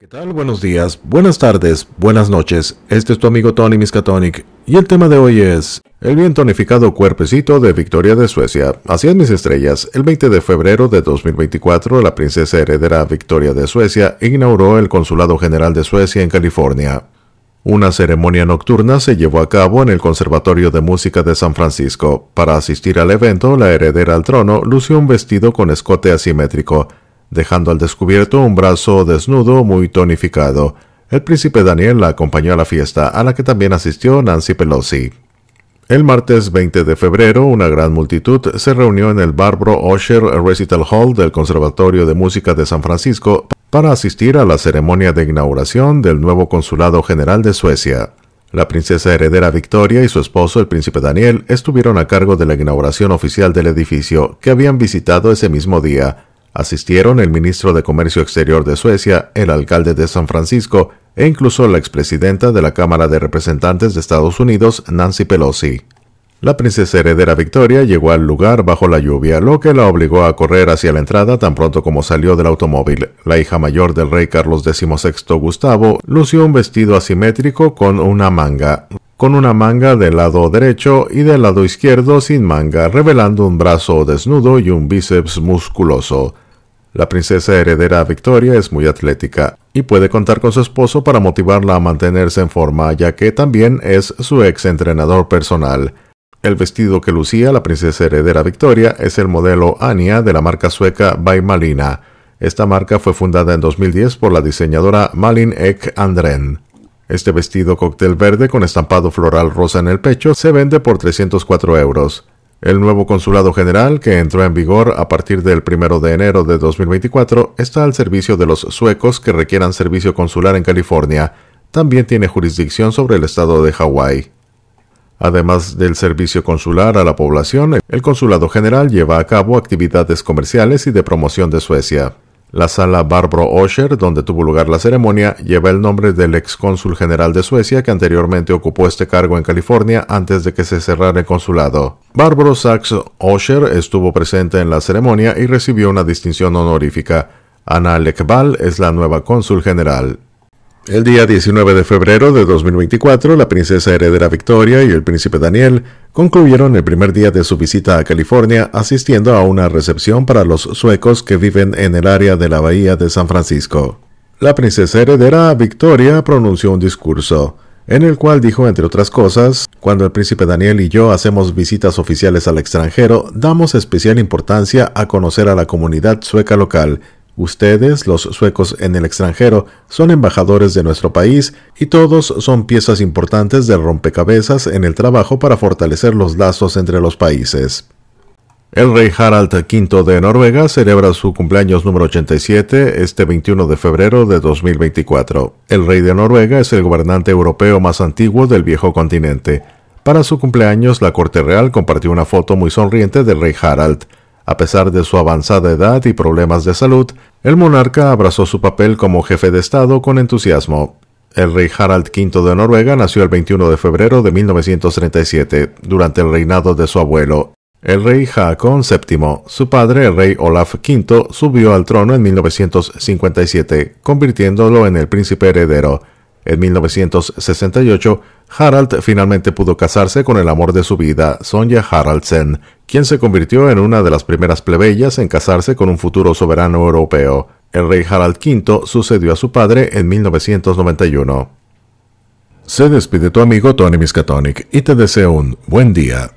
¿Qué tal? Buenos días, buenas tardes, buenas noches. Este es tu amigo Tony Miskatonic y el tema de hoy es el bien tonificado cuerpecito de Victoria de Suecia. Así es, mis estrellas. El 20 de febrero de 2024, la princesa heredera Victoria de Suecia inauguró el Consulado General de Suecia en California. Una ceremonia nocturna se llevó a cabo en el Conservatorio de Música de San Francisco. Para asistir al evento, la heredera al trono lució un vestido con escote asimétrico dejando al descubierto un brazo desnudo muy tonificado. El príncipe Daniel la acompañó a la fiesta, a la que también asistió Nancy Pelosi. El martes 20 de febrero, una gran multitud se reunió en el Barbro Osher Recital Hall del Conservatorio de Música de San Francisco para asistir a la ceremonia de inauguración del nuevo Consulado General de Suecia. La princesa heredera Victoria y su esposo, el príncipe Daniel, estuvieron a cargo de la inauguración oficial del edificio, que habían visitado ese mismo día, Asistieron el ministro de Comercio Exterior de Suecia, el alcalde de San Francisco e incluso la expresidenta de la Cámara de Representantes de Estados Unidos, Nancy Pelosi. La princesa heredera Victoria llegó al lugar bajo la lluvia, lo que la obligó a correr hacia la entrada tan pronto como salió del automóvil. La hija mayor del rey Carlos XVI Gustavo lució un vestido asimétrico con una manga, con una manga del lado derecho y del lado izquierdo sin manga, revelando un brazo desnudo y un bíceps musculoso. La princesa heredera Victoria es muy atlética y puede contar con su esposo para motivarla a mantenerse en forma, ya que también es su ex entrenador personal. El vestido que lucía la princesa heredera Victoria es el modelo Ania de la marca sueca By Malina. Esta marca fue fundada en 2010 por la diseñadora Malin Ek Andren. Este vestido cóctel verde con estampado floral rosa en el pecho se vende por 304 euros. El nuevo Consulado General, que entró en vigor a partir del 1 de enero de 2024, está al servicio de los suecos que requieran servicio consular en California. También tiene jurisdicción sobre el estado de Hawái. Además del servicio consular a la población, el Consulado General lleva a cabo actividades comerciales y de promoción de Suecia. La sala Barbro Osher, donde tuvo lugar la ceremonia, lleva el nombre del ex cónsul general de Suecia que anteriormente ocupó este cargo en California antes de que se cerrara el consulado. Barbro Sachs Osher estuvo presente en la ceremonia y recibió una distinción honorífica. Ana Lekbal es la nueva cónsul general. El día 19 de febrero de 2024, la princesa heredera Victoria y el príncipe Daniel concluyeron el primer día de su visita a California asistiendo a una recepción para los suecos que viven en el área de la bahía de San Francisco. La princesa heredera Victoria pronunció un discurso, en el cual dijo, entre otras cosas, cuando el príncipe Daniel y yo hacemos visitas oficiales al extranjero, damos especial importancia a conocer a la comunidad sueca local Ustedes, los suecos en el extranjero, son embajadores de nuestro país y todos son piezas importantes del rompecabezas en el trabajo para fortalecer los lazos entre los países. El rey Harald V de Noruega celebra su cumpleaños número 87 este 21 de febrero de 2024. El rey de Noruega es el gobernante europeo más antiguo del viejo continente. Para su cumpleaños, la Corte Real compartió una foto muy sonriente del rey Harald. A pesar de su avanzada edad y problemas de salud, el monarca abrazó su papel como jefe de Estado con entusiasmo. El rey Harald V de Noruega nació el 21 de febrero de 1937, durante el reinado de su abuelo, el rey Haakon VII. Su padre, el rey Olaf V, subió al trono en 1957, convirtiéndolo en el príncipe heredero. En 1968, Harald finalmente pudo casarse con el amor de su vida, Sonja Haraldsen, quien se convirtió en una de las primeras plebeyas en casarse con un futuro soberano europeo. El rey Harald V sucedió a su padre en 1991. Se despide tu amigo Tony Miskatonic y te deseo un buen día.